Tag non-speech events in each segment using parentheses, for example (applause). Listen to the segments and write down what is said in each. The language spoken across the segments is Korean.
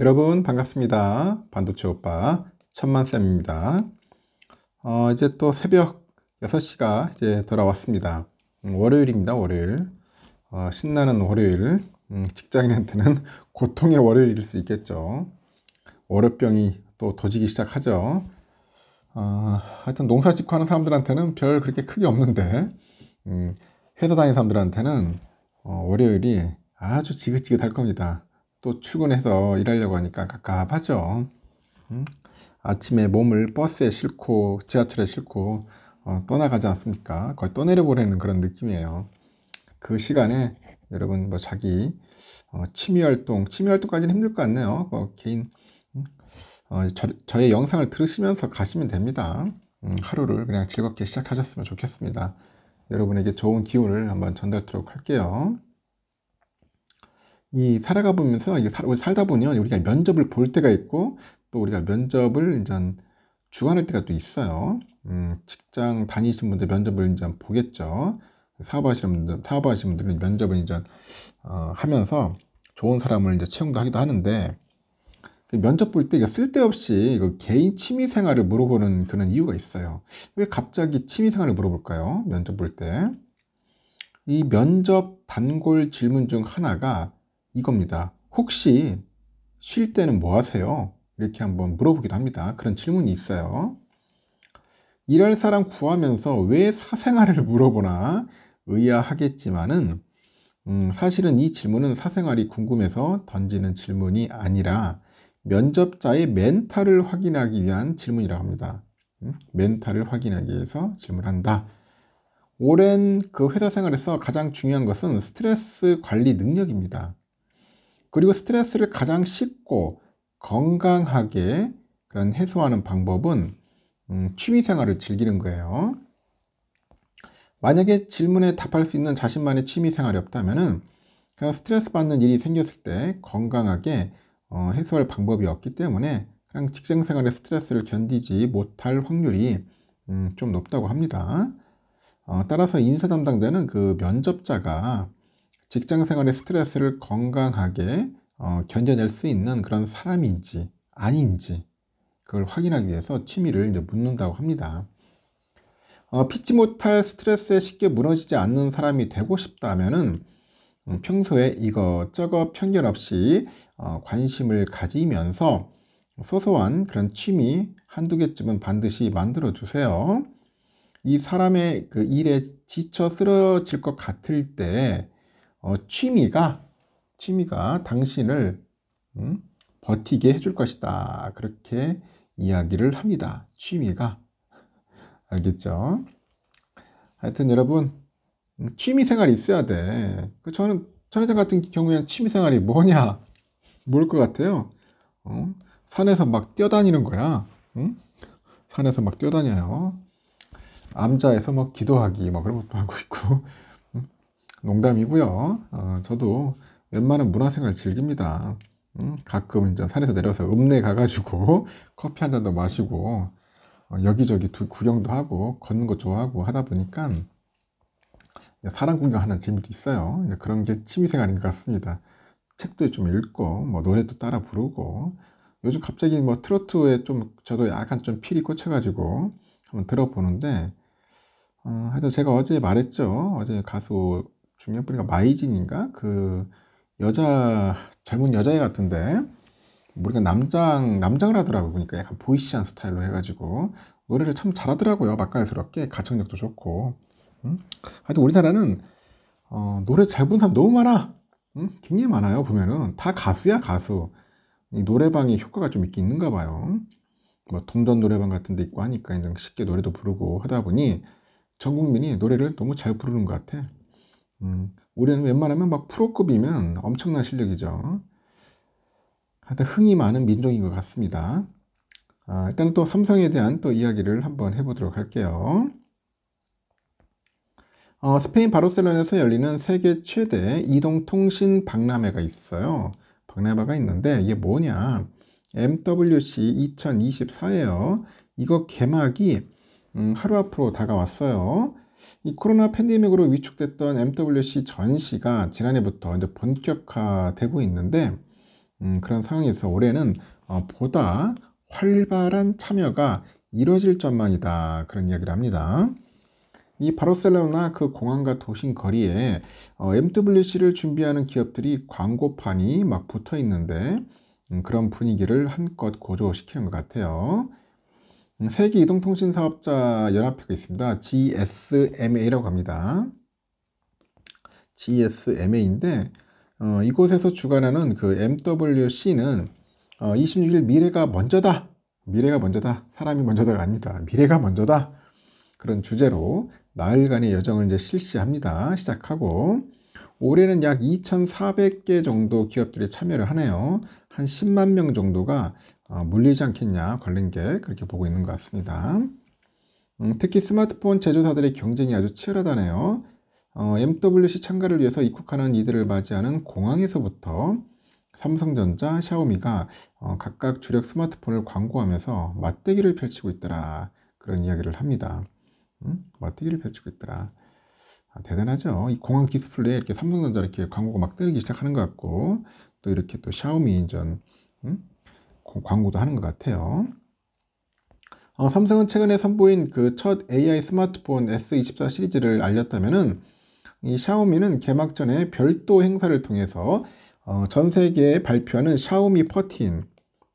여러분 반갑습니다. 반도체 오빠 천만쌤입니다. 어, 이제 또 새벽 6시가 이제 돌아왔습니다. 음, 월요일입니다. 월요일. 어, 신나는 월요일. 음, 직장인한테는 (laughs) 고통의 월요일일 수 있겠죠. 월요병이 또 도지기 시작하죠. 어, 하여튼 농사 짓고 하는 사람들한테는 별 그렇게 크게 없는데 음, 회사 다니는 사람들한테는 어, 월요일이 아주 지긋지긋할 겁니다. 또 출근해서 일하려고 하니까 갑갑하죠. 음? 아침에 몸을 버스에 싣고 지하철에 싣고 어, 떠나가지 않습니까? 거의 떠내려보내는 그런 느낌이에요. 그 시간에 여러분 뭐 자기 어, 취미 활동, 취미 활동까지는 힘들 것 같네요. 뭐 개인 음? 어, 저, 의 영상을 들으시면서 가시면 됩니다. 음, 하루를 그냥 즐겁게 시작하셨으면 좋겠습니다. 여러분에게 좋은 기운을 한번 전달하도록 할게요. 이 살아가 보면서 이 살다 보면 우리가 면접을 볼 때가 있고 또 우리가 면접을 이제 주관할 때가 또 있어요. 음, 직장 다니신 분들 면접을 이제 보겠죠. 사업하시는 분들, 사업하시는 분들은 면접을 이제 어, 하면서 좋은 사람을 이제 채용도 하기도 하는데 그 면접 볼때 쓸데없이 그 개인 취미 생활을 물어보는 그런 이유가 있어요. 왜 갑자기 취미 생활을 물어볼까요? 면접 볼 때. 이 면접 단골 질문 중 하나가 이겁니다. 혹시 쉴 때는 뭐 하세요? 이렇게 한번 물어보기도 합니다. 그런 질문이 있어요. 일할 사람 구하면서 왜 사생활을 (laughs) 물어보나 의아하겠지만은 음, 사실은 이 질문은 사생활이 궁금해서 던지는 질문이 아니라 면접자의 멘탈을 확인하기 위한 질문이라고 합니다. 음? 멘탈을 확인하기 위해서 질문한다. 오랜 그 회사 생활에서 가장 중요한 것은 스트레스 관리 능력입니다. 그리고 스트레스를 가장 쉽고 건강하게 그런 해소하는 방법은 음, 취미생활을 즐기는 거예요. 만약에 질문에 답할 수 있는 자신만의 취미생활이 없다면 그냥 스트레스 받는 일이 생겼을 때 건강하게 어, 해소할 방법이 없기 때문에 그냥 직장생활의 스트레스를 견디지 못할 확률이 음, 좀 높다고 합니다. 어, 따라서 인사 담당자는 그 면접자가 직장 생활의 스트레스를 건강하게 어, 견뎌낼 수 있는 그런 사람인지 아닌지 그걸 확인하기 위해서 취미를 이제 묻는다고 합니다. 어, 피치 못할 스트레스에 쉽게 무너지지 않는 사람이 되고 싶다면은 음, 평소에 이것저것 편견 없이 어, 관심을 가지면서 소소한 그런 취미 한두 개쯤은 반드시 만들어 주세요. 이 사람의 그 일에 지쳐 쓰러질 것 같을 때 어, 취미가 취미가 당신을 음, 버티게 해줄 것이다. 그렇게 이야기를 합니다. 취미가 알겠죠? 하여튼 여러분 음, 취미 생활이 있어야 돼. 그 저는 천혜장 같은 경우에는 취미 생활이 뭐냐? 뭘 것 같아요? 어? 산에서 막 뛰어다니는 거야. 응? 산에서 막 뛰어다녀요. 암자에서 막 기도하기 막 뭐 그런 것도 하고 있고 농담이고요. 어, 저도 웬만한 문화생활 즐깁니다. 음, 가끔 이제 산에서 내려서 읍내 가가지고 (laughs) 커피 한 잔도 마시고 어, 여기저기 두, 구경도 하고 걷는 거 좋아하고 하다 보니까 사람 구경하는 재미도 있어요. 그런 게 취미생활인 것 같습니다. 책도 좀 읽고 뭐 노래도 따라 부르고 요즘 갑자기 뭐 트로트에 좀 저도 약간 좀 필이 꽂혀가지고 한번 들어보는데 어, 하여튼 제가 어제 말했죠. 어제 가수 중년 뿌리가 마이진인가? 그 여자 젊은 여자애 같은데 우리가 남장 남장을 하더라고 보니까 약간 보이시한 스타일로 해가지고 노래를 참 잘하더라고요 맛깔스럽게 가창력도 좋고 음? 하여튼 우리나라는 어, 노래 잘 부르는 사람 너무 많아 음? 굉장히 많아요 보면은 다 가수야 가수 이 노래방이 효과가 좀 있긴 있는가 봐요 뭐 동전 노래방 같은 데 있고 하니까 이제 쉽게 노래도 부르고 하다 보니 전 국민이 노래를 너무 잘 부르는 것 같아 음, 우리는 웬만하면 막 프로급이면 엄청난 실력이죠. 하여튼 흥이 많은 민족인 것 같습니다. 아, 일단은 또 삼성에 대한 또 이야기를 한번 해보도록 할게요. 어, 스페인 바르셀로나에서 열리는 세계 최대 이동통신 박람회가 있어요. 박람회가 있는데 이게 뭐냐? MWC 2024예요. 이거 개막이 음, 하루 앞으로 다가왔어요. 이 코로나 팬데믹으로 위축됐던 MWC 전시가 지난해부터 이제 본격화되고 있는데 음, 그런 상황에서 올해는 어, 보다 활발한 참여가 이뤄질 전망이다 그런 이야기를 합니다. 이 바르셀로나 그 공항과 도심 거리에 어, MWC를 준비하는 기업들이 광고판이 막 붙어 있는데 음, 그런 분위기를 한껏 고조시키는 것 같아요. 세계 이동통신 사업자 연합회가 있습니다. GSMA라고 합니다. GSMA인데 어, 이곳에서 주관하는 그 MWC는 어, 26일 미래가 먼저다. 미래가 먼저다. 사람이 먼저다가 아닙니다. 미래가 먼저다. 그런 주제로 나흘간의 여정을 이제 실시합니다. 시작하고 올해는 약 2,400개 정도 기업들이 참여를 하네요. 한 10만 명 정도가 어, 물리지 않겠냐 걸린 게 그렇게 보고 있는 것 같습니다. 음, 특히 스마트폰 제조사들의 경쟁이 아주 치열하다네요. 어, MWC 참가를 위해서 입국하는 이들을 맞이하는 공항에서부터 삼성전자, 샤오미가 어, 각각 주력 스마트폰을 광고하면서 맞대기를 펼치고 있더라 그런 이야기를 합니다. 음? 맞대기를 펼치고 있더라. 아, 대단하죠. 이 공항 디스플레이에 이렇게 삼성전자 이렇게 광고가 막 뜨기 시작하는 것 같고 또 이렇게 또 샤오미 인전 음? 광고도 하는 것 같아요. 어, 삼성은 최근에 선보인 그 첫 AI 스마트폰 S24 시리즈를 알렸다면이 샤오미는 개막 전에 별도 행사를 통해서 어, 전 세계에 발표하는 샤오미 퍼틴,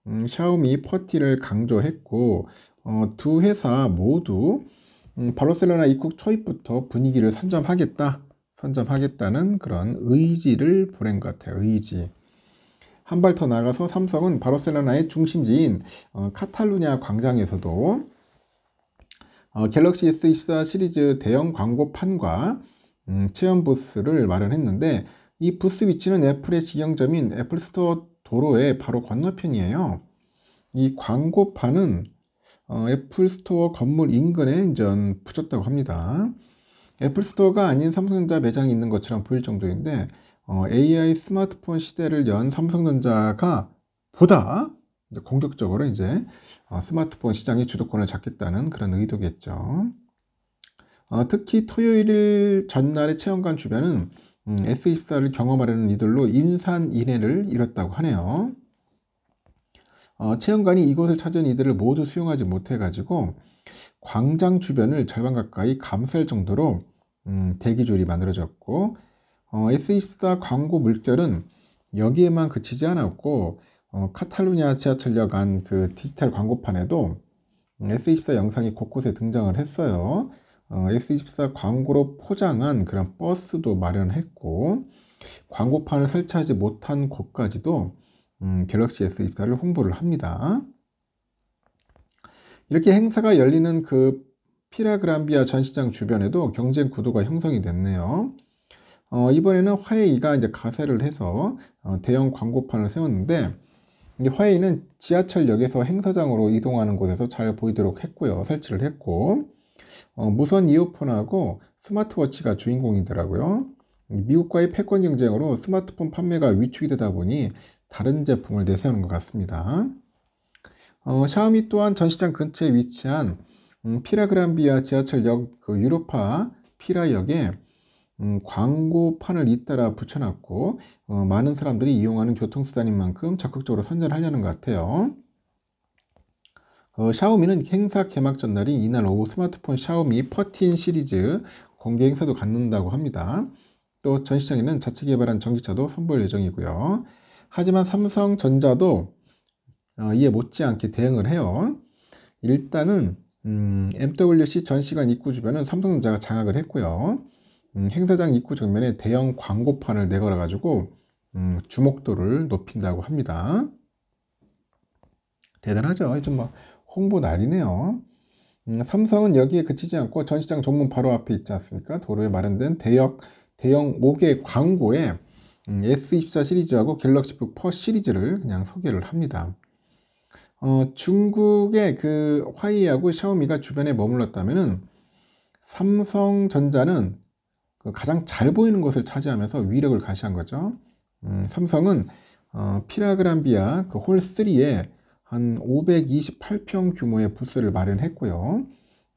음, 샤오미 퍼티를 강조했고 어, 두 회사 모두 음, 바르셀로나 입국 초입부터 분위기를 선점하겠다, 선점하겠다는 그런 의지를 보낸 것 같아요. 의지. 한발더 나가서 삼성은 바르셀로나의 중심지인 어, 카탈루냐 광장에서도 어, 갤럭시 S24 시리즈 대형 광고판과 음, 체험 부스를 마련했는데 이 부스 위치는 애플의 직영점인 애플스토어 도로의 바로 건너편이에요. 이 광고판은 어, 애플스토어 건물 인근에 전 붙였다고 합니다. 애플스토어가 아닌 삼성전자 매장이 있는 것처럼 보일 정도인데 어, AI 스마트폰 시대를 연 삼성전자가 보다 공격적으로 이제 어, 스마트폰 시장의 주도권을 잡겠다는 그런 의도겠죠. 어, 특히 토요일 전날의 체험관 주변은 음, S24를 경험하려는 이들로 인산인해를 이뤘다고 하네요. 어, 체험관이 이곳을 찾은 이들을 모두 수용하지 못해가지고 광장 주변을 절반 가까이 감쌀 정도로 음, 대기줄이 만들어졌고 어, S24 광고 물결은 여기에만 그치지 않았고 어, 카탈루냐 지하철역 안그 디지털 광고판에도 S24 영상이 곳곳에 등장을 했어요. 어, S24 광고로 포장한 그런 버스도 마련했고 광고판을 설치하지 못한 곳까지도 음, 갤럭시 S24를 홍보를 합니다. 이렇게 행사가 열리는 그 피라그란비아 전시장 주변에도 경쟁 구도가 형성이 됐네요. 어, 이번에는 화웨이가 이제 가세를 해서 어, 대형 광고판을 세웠는데 이제 화웨이는 지하철역에서 행사장으로 이동하는 곳에서 잘 보이도록 했고요. 설치를 했고 어, 무선 이어폰하고 스마트워치가 주인공이더라고요. 미국과의 패권 경쟁으로 스마트폰 판매가 위축이 되다 보니 다른 제품을 내세우는 것 같습니다. 어, 샤오미 또한 전시장 근처에 위치한 음, 피라그란비아 지하철역 그 유로파 피라역에 음, 광고판을 잇따라 붙여놨고 어, 많은 사람들이 이용하는 교통수단인 만큼 적극적으로 선전하려는 것 같아요. 어, 샤오미는 행사 개막 전날인 이날 오후 스마트폰 샤오미 퍼틴 시리즈 공개 행사도 갖는다고 합니다. 또 전시장에는 자체 개발한 전기차도 선보일 예정이고요. 하지만 삼성전자도 어, 이에 못지않게 대응을 해요. 일단은 음, MWC 전시관 입구 주변은 삼성전자가 장악을 했고요. 음, 행사장 입구 정면에 대형 광고판을 내걸어 가지고 음, 주목도를 높인다고 합니다. 대단하죠. 좀뭐 홍보 난리네요. 음, 삼성은 여기에 그치지 않고 전시장 전문 바로 앞에 있지 않습니까? 도로에 마련된 대역, 대형 5개 광고에 음, S24 시리즈하고 갤럭시북 퍼 시리즈를 그냥 소개를 합니다. 어, 중국의 그 화이하고 샤오미가 주변에 머물렀다면 삼성전자는 가장 잘 보이는 것을 차지하면서 위력을 가시한 거죠. 음, 삼성은 어, 피라그란비아 그 홀 3에 한 528평 규모의 부스를 마련했고요.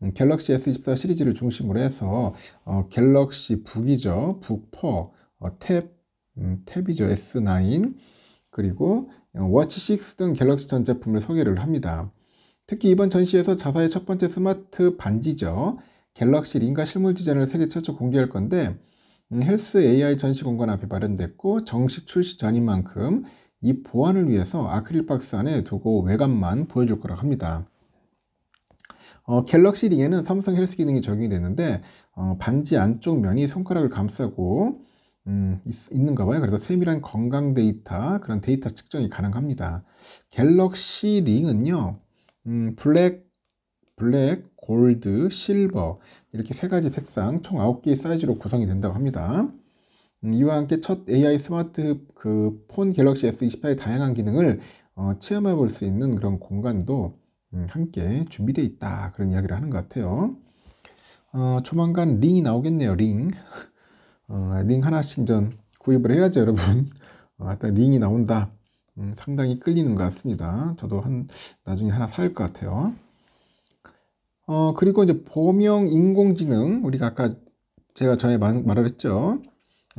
음, 갤럭시 S24 시리즈를 중심으로 해서 어, 갤럭시 북이죠. 북퍼, 어, 탭, 음, 탭이죠. S9 그리고 어, 워치 6 등 갤럭시 전 제품을 소개를 합니다. 특히 이번 전시에서 자사의 첫 번째 스마트 반지죠. 갤럭시 링과 실물 디자인을 세계 최초 공개할 건데 음, 헬스 AI 전시 공간 앞에 마련됐고 정식 출시 전인 만큼 이 보안을 위해서 아크릴 박스 안에 두고 외관만 보여줄 거라고 합니다. 어, 갤럭시 링에는 삼성 헬스 기능이 적용이 되는데 어, 반지 안쪽 면이 손가락을 감싸고 음, 있, 는가 봐요. 그래서 세밀한 건강 데이터 그런 데이터 측정이 가능합니다. 갤럭시 링은요. 음, 블랙 블랙 골드, 실버 이렇게 세 가지 색상 총 9개의 사이즈로 구성이 된다고 합니다. 음, 이와 함께 첫 AI 스마트 그폰 갤럭시 S28의 다양한 기능을 어, 체험해 볼 수 있는 그런 공간도 음, 함께 준비되어 있다 그런 이야기를 하는 것 같아요. 어, 조만간 링이 나오겠네요. 링. 어, 링 하나씩 전 구입을 해야죠, 여러분. 어, 일단 링이 나온다. 음, 상당히 끌리는 것 같습니다. 저도 한 나중에 하나 살 것 같아요. 어, 그리고 이제 범용 인공지능, 우리가 아까 제가 전에 말, 을 했죠.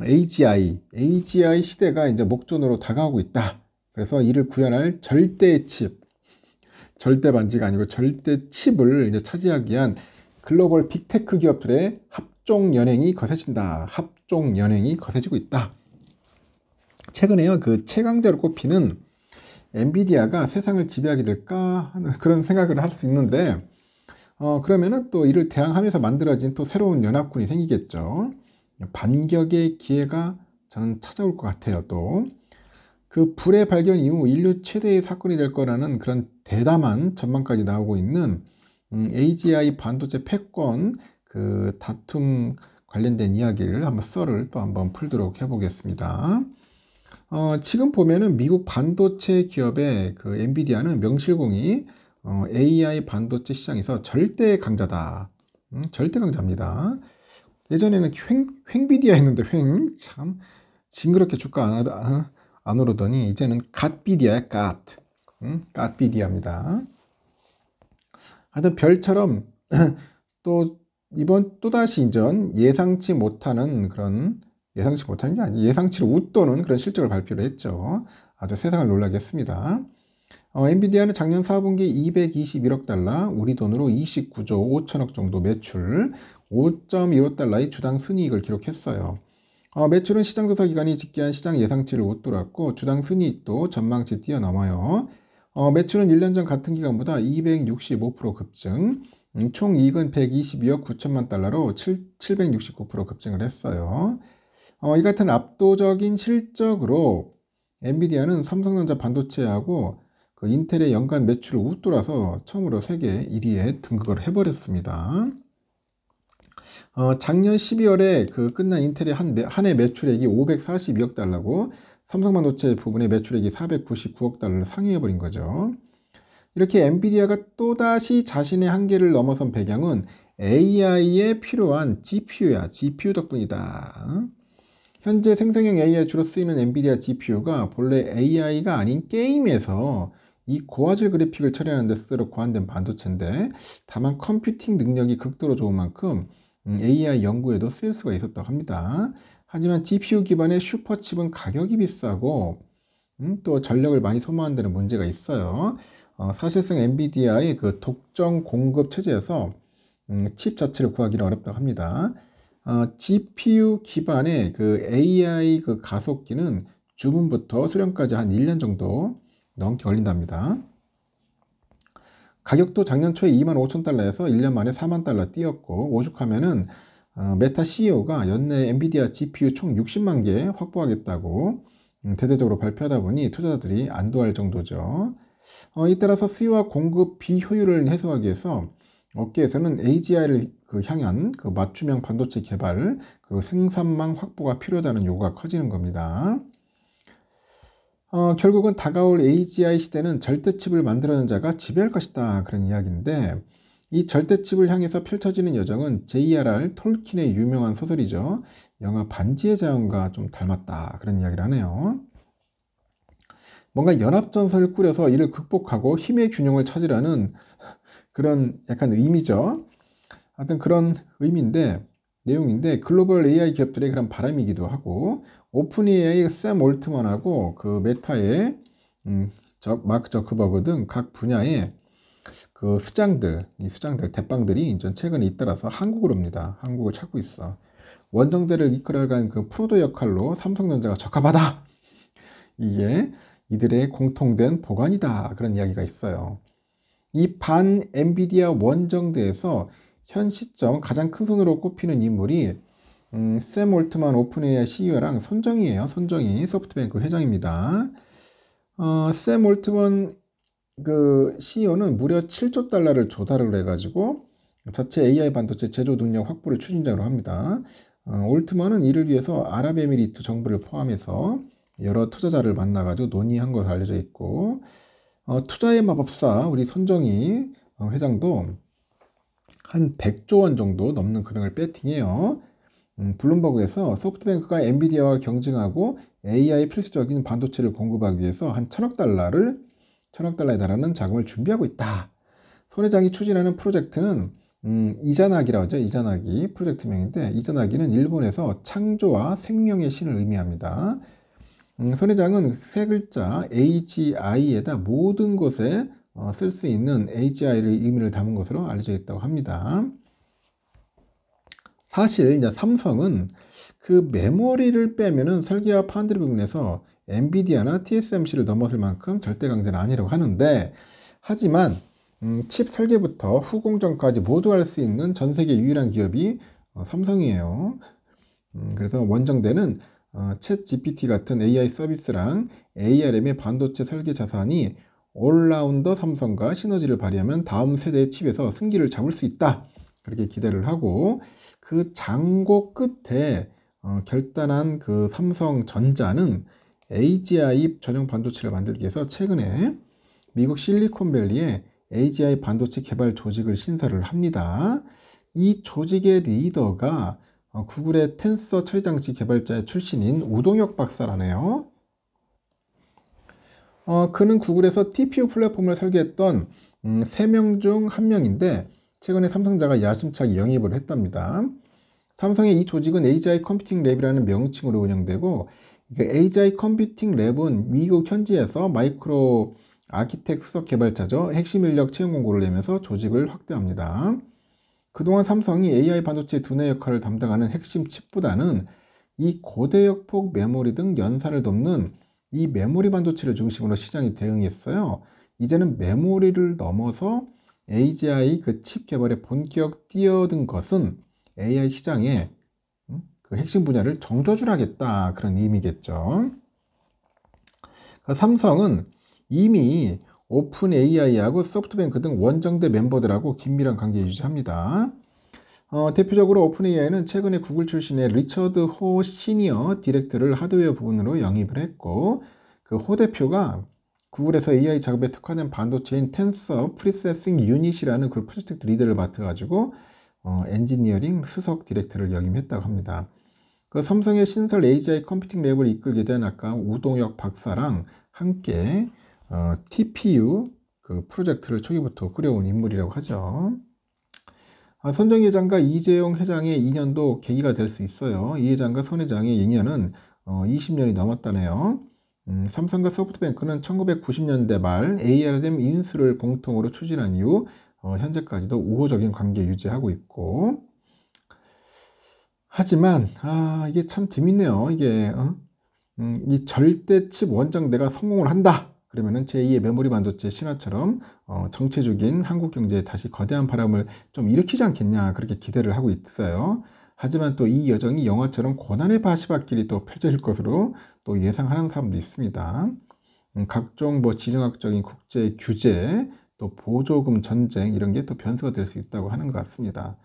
AGI, AGI 시대가 이제 목전으로 다가오고 있다. 그래서 이를 구현할 절대 칩, 절대 반지가 아니고 절대 칩을 이제 차지하기 위한 글로벌 빅테크 기업들의 합종 연행이 거세진다. 합종 연행이 거세지고 있다. 최근에요, 그 최강자로 꼽히는 엔비디아가 세상을 지배하게 될까 하는 그런 생각을 할 수 있는데 어, 그러면은 또 이를 대항하면서 만들어진 또 새로운 연합군이 생기겠죠. 반격의 기회가 저는 찾아올 것 같아요. 또그 불의 발견 이후 인류 최대의 사건이 될 거라는 그런 대담한 전망까지 나오고 있는 음, AGI 반도체 패권 그 다툼 관련된 이야기를 한번 썰을 또 한번 풀도록 해보겠습니다. 어, 지금 보면은 미국 반도체 기업의 그 엔비디아는 명실공히 어, AI 반도체 시장에서 절대 강자다. 음, 절대 강자입니다. 예전에는 횡, 횡비디아 했는데 횡 참 징그럽게 주가 안, 안, 안 오르더니 이제는 갓비디아야 갓. 음, 갓비디아입니다. 하여튼 별처럼 (clears throat) 또 이번 또다시 이전 예상치 못하는 그런 예상치 못하는 게 아니 예상치를 웃도는 그런 실적을 발표를 했죠. 아주 세상을 놀라게 했습니다. 어, 엔비디아는 작년 4분기 221억 달러, 우리 돈으로 29조 5천억 정도 매출, 5.15달러의 주당 순이익을 기록했어요. 어, 매출은 시장조사 기관이 집계한 시장 예상치를 웃돌았고 주당 순이익도 전망치 뛰어넘어요. 어, 매출은 1년 전 같은 기간보다 265% 급증, 음, 총 이익은 122억 9천만 달러로 7, 769% 급증을 했어요. 어, 이 같은 압도적인 실적으로 엔비디아는 삼성전자 반도체하고 그 인텔의 연간 매출을 웃돌아서 처음으로 세계 1위에 등극을 해버렸습니다. 어, 작년 12월에 그 끝난 인텔의 한, 한해 매출액이 542억 달러고 삼성반도체 부분의 매출액이 499억 달러를 상회해버린 거죠. 이렇게 엔비디아가 또다시 자신의 한계를 넘어선 배경은 AI에 필요한 GPU야, GPU 덕분이다. 현재 생성형 AI 에 주로 쓰이는 엔비디아 GPU가 본래 AI가 아닌 게임에서 이 고화질 그래픽을 처리하는 데 쓰도록 고안된 반도체인데 다만 컴퓨팅 능력이 극도로 좋은 만큼 음, AI 연구에도 쓰일 수가 있었다고 합니다. 하지만 GPU 기반의 슈퍼칩은 가격이 비싸고 음, 또 전력을 많이 소모한다는 문제가 있어요. 어, 사실상 엔비디아의 그 독점 공급 체제에서 음, 칩 자체를 구하기는 어렵다고 합니다. 어, GPU 기반의 그 AI 그 가속기는 주문부터 수령까지 한 1년 정도 넘게 걸린답니다. 가격도 작년 초에 2만 5천 달러에서 1년 만에 4만 달러 뛰었고 오죽하면은 어, 메타 CEO가 연내 엔비디아 GPU 총 60만 개 확보하겠다고 음, 대대적으로 발표하다 보니 투자자들이 안도할 정도죠. 어, 이 따라서 수요와 공급 비효율을 해소하기 위해서 업계에서는 AGI를 그 향한 그 맞춤형 반도체 개발, 그 생산망 확보가 필요하다는 요구가 커지는 겁니다. 어, 결국은 다가올 AGI 시대는 절대칩을 만들어낸 자가 지배할 것이다 그런 이야기인데 이 절대칩을 향해서 펼쳐지는 여정은 JRR 톨킨의 유명한 소설이죠. 영화 반지의 자연과 좀 닮았다 그런 이야기를 하네요. 뭔가 연합전선을 꾸려서 이를 극복하고 힘의 균형을 찾으라는 그런 약간 의미죠. 하여튼 그런 의미인데 내용인데 글로벌 AI 기업들의 그런 바람이기도 하고 오픈 AI 샘 올트먼하고 그 메타의 음, 저, 마크 저크버그 등 각 분야의 그 수장들, 이 수장들, 대빵들이 이제 최근에 잇따라서 한국으로 옵니다. 한국을 찾고 있어. 원정대를 이끌어간 그 프로도 역할로 삼성전자가 적합하다. 이게 이들의 공통된 보관이다. 그런 이야기가 있어요. 이 반 엔비디아 원정대에서 현 시점 가장 큰 손으로 꼽히는 인물이 음, 샘 올트만 오픈AI CEO랑 선정이에요. 선정이 소프트뱅크 회장입니다. 어, 샘 올트만 그 CEO는 무려 7조 달러를 조달을 해가지고 자체 AI 반도체 제조 능력 확보를 추진자로 합니다. 어, 올트만은 이를 위해서 아랍에미리트 정부를 포함해서 여러 투자자를 만나가지고 논의한 것으로 알려져 있고 어, 투자의 마법사 우리 선정이 어, 회장도 한 100조 원 정도 넘는 금액을 배팅해요. 음, 블룸버그에서 소프트뱅크가 엔비디아와 경쟁하고 AI 필수적인 반도체를 공급하기 위해서 한 천억 달러를 천억 달러에 달하는 자금을 준비하고 있다. 손 회장이 추진하는 프로젝트는 음, 이자나기라고 하죠. 이자나기 프로젝트명인데 이자나기는 일본에서 창조와 생명의 신을 의미합니다. 음, 손 회장은 세 글자 HI에다 모든 것에 어, 쓸수 있는 HI를 의미를 담은 것으로 알려져 있다고 합니다. 사실 이제 삼성은 그 메모리를 빼면은 설계와 파운드리 부분에서 엔비디아나 TSMC를 넘어설 만큼 절대 강자는 아니라고 하는데 하지만 음, 칩 설계부터 후공정까지 모두 할 수 있는 전 세계 유일한 기업이 어, 삼성이에요. 음, 그래서 원정대는 어, 챗 GPT 같은 AI 서비스랑 ARM의 반도체 설계 자산이 올라운더 삼성과 시너지를 발휘하면 다음 세대의 칩에서 승기를 잡을 수 있다. 그렇게 기대를 하고 그 장고 끝에 어, 결단한 그 삼성전자는 AGI 전용 반도체를 만들기 위해서 최근에 미국 실리콘밸리에 AGI 반도체 개발 조직을 신설을 합니다. 이 조직의 리더가 어, 구글의 텐서 처리 장치 개발자의 출신인 우동혁 박사라네요. 어, 그는 구글에서 TPU 플랫폼을 설계했던 음, 3명 중 1명인데 최근에 삼성자가 야심차게 영입을 했답니다. 삼성의 이 조직은 AGI 컴퓨팅 랩이라는 명칭으로 운영되고 AGI 컴퓨팅 랩은 미국 현지에서 마이크로 아키텍 수석 개발자죠. 핵심 인력 채용 공고를 내면서 조직을 확대합니다. 그동안 삼성이 AI 반도체 두뇌 역할을 담당하는 핵심 칩보다는 이 고대역폭 메모리 등 연산을 돕는 이 메모리 반도체를 중심으로 시장이 대응했어요. 이제는 메모리를 넘어서 AGI 그 칩 개발에 본격 뛰어든 것은 AI 시장에그 음? 핵심 분야를 정조주라겠다 그런 의미겠죠. 그러니까 삼성은 이미 오픈 AI하고 소프트뱅크 등 원정대 멤버들하고 긴밀한 관계 유지합니다. 어, 대표적으로 오픈 AI는 최근에 구글 출신의 리처드 호 시니어 디렉터를 하드웨어 부분으로 영입을 했고 그 호 대표가 구글에서 AI 작업에 특화된 반도체인 텐서 프리세싱 유닛이라는 그 프로젝트 리더를 맡아가지고 어, 엔지니어링 수석 디렉터를 역임했다고 합니다. 그 삼성의 신설 AI 컴퓨팅 랩을 이끌게 된 아까 우동혁 박사랑 함께 어, TPU 그 프로젝트를 초기부터 꾸려온 인물이라고 하죠. 아, 선정 회장과 이재용 회장의 인연도 계기가 될 수 있어요. 이 회장과 선 회장의 인연은 어, 20년이 넘었다네요. 음, 삼성과 소프트뱅크는 1990년대 말 ARM 인수를 공통으로 추진한 이후 어, 현재까지도 우호적인 관계 유지하고 있고 하지만 아 이게 참 재밌네요. 이게 어? 음, 이 절대 칩원장대가 성공을 한다. 그러면은 제2의 메모리 반도체 신화처럼 어, 정체적인 한국 경제에 다시 거대한 바람을 좀 일으키지 않겠냐 그렇게 기대를 하고 있어요. 하지만 또 이 여정이 영화처럼 고난의 바시밭길이 또 펼쳐질 것으로 또 예상하는 사람도 있습니다. 음, 각종 뭐 지정학적인 국제 규제, 또 보조금 전쟁 이런 게 또 변수가 될 수 있다고 하는 것 같습니다.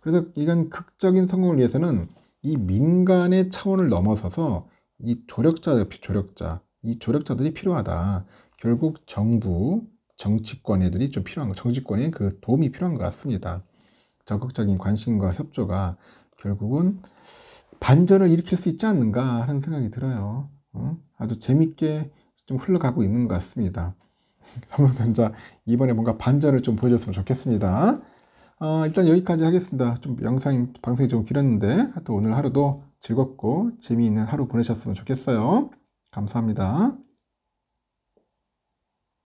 그래서 이런 극적인 성공을 위해서는 이 민간의 차원을 넘어서서 이 조력자, 조력자, 이 조력자들이 필요하다. 결국 정부, 정치권 애들이 좀 필요한 거, 정치권의 그 도움이 필요한 것 같습니다. 적극적인 관심과 협조가 결국은 반전을 일으킬 수 있지 않는가 하는 생각이 들어요. 어? 아주 재밌게 좀 흘러가고 있는 것 같습니다. (laughs) 삼성전자 이번에 뭔가 반전을 좀 보여줬으면 좋겠습니다. 어, 일단 여기까지 하겠습니다. 좀 영상 방송이 좀 길었는데 하여튼 오늘 하루도 즐겁고 재미있는 하루 보내셨으면 좋겠어요. 감사합니다.